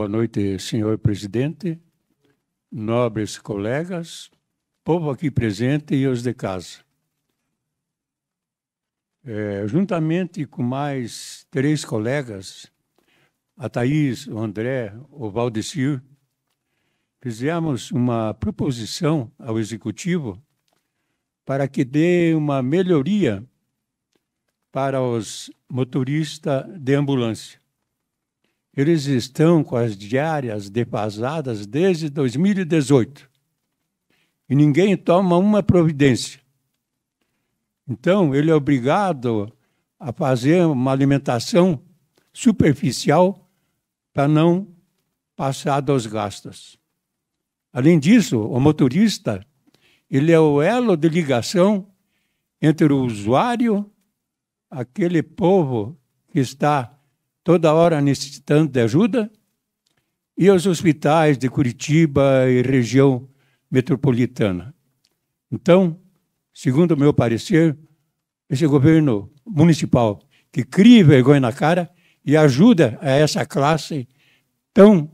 Boa noite, senhor presidente, nobres colegas, povo aqui presente e os de casa. É, juntamente com mais três colegas, a Thaís, o André, o Valdecir, fizemos uma proposição ao Executivo para que dê uma melhoria para os motoristas de ambulância. Eles estão com as diárias defasadas desde 2018 e ninguém toma uma providência. Então, ele é obrigado a fazer uma alimentação superficial para não passar dos gastos. Além disso, o motorista ele é o elo de ligação entre o usuário, aquele povo que está toda hora necessitando de ajuda, e aos hospitais de Curitiba e região metropolitana. Então, segundo o meu parecer, esse governo municipal que cria vergonha na cara e ajuda a essa classe tão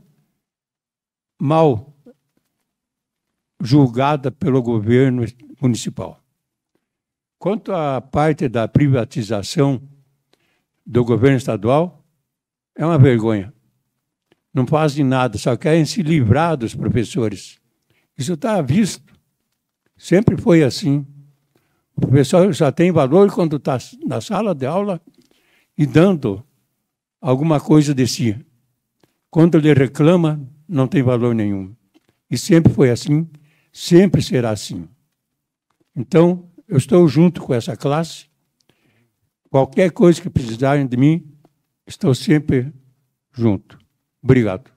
mal julgada pelo governo municipal. Quanto à parte da privatização do governo estadual, é uma vergonha. Não fazem nada, só querem se livrar dos professores. Isso está visto. Sempre foi assim. O professor só tem valor quando está na sala de aula e dando alguma coisa de si. Quando ele reclama, não tem valor nenhum. E sempre foi assim, sempre será assim. Então, eu estou junto com essa classe. Qualquer coisa que precisarem de mim, Estou sempre junto. Obrigado.